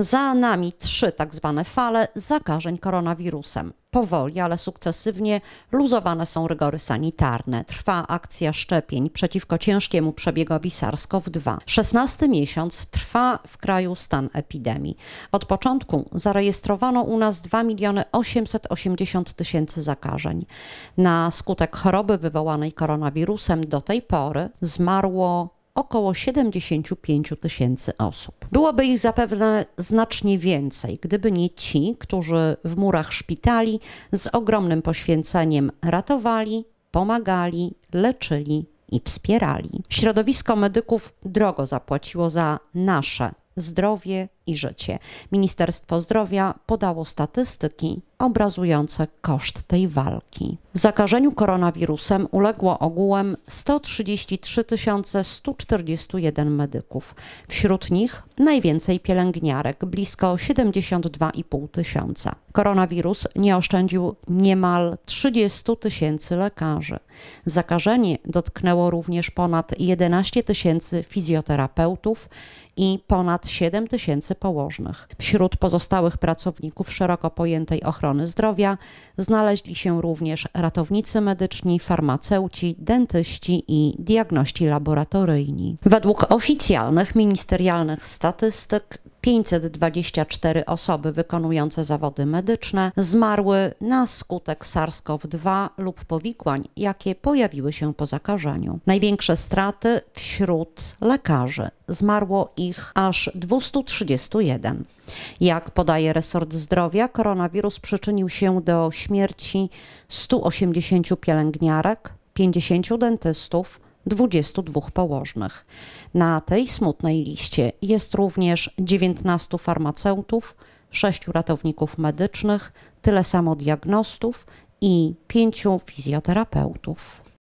Za nami trzy tak zwane fale zakażeń koronawirusem. Powoli, ale sukcesywnie luzowane są rygory sanitarne. Trwa akcja szczepień przeciwko ciężkiemu przebiegowi SARS-CoV-2. 16 miesiąc trwa w kraju stan epidemii. Od początku zarejestrowano u nas 2 miliony 880 tysięcy zakażeń. Na skutek choroby wywołanej koronawirusem do tej pory zmarło około 75 tysięcy osób. Byłoby ich zapewne znacznie więcej, gdyby nie ci, którzy w murach szpitali z ogromnym poświęceniem ratowali, pomagali, leczyli i wspierali. Środowisko medyków drogo zapłaciło za nasze zdrowie, i życie. Ministerstwo Zdrowia podało statystyki obrazujące koszt tej walki. Zakażeniu koronawirusem uległo ogółem 133 141 medyków. Wśród nich najwięcej pielęgniarek, blisko 72,5 tysiąca. Koronawirus nie oszczędził niemal 30 tysięcy lekarzy. Zakażenie dotknęło również ponad 11 tysięcy fizjoterapeutów i ponad 7 tysięcy położnych. Wśród pozostałych pracowników szeroko pojętej ochrony zdrowia znaleźli się również ratownicy medyczni, farmaceuci, dentyści i diagności laboratoryjni. Według oficjalnych ministerialnych statystyk 524 osoby wykonujące zawody medyczne zmarły na skutek SARS-CoV-2 lub powikłań, jakie pojawiły się po zakażeniu. Największe straty wśród lekarzy. Zmarło ich aż 231. Jak podaje resort zdrowia, koronawirus przyczynił się do śmierci 180 pielęgniarek, 50 dentystów, 22 położnych. Na tej smutnej liście jest również 19 farmaceutów, 6 ratowników medycznych, tyle samo diagnostów i 5 fizjoterapeutów.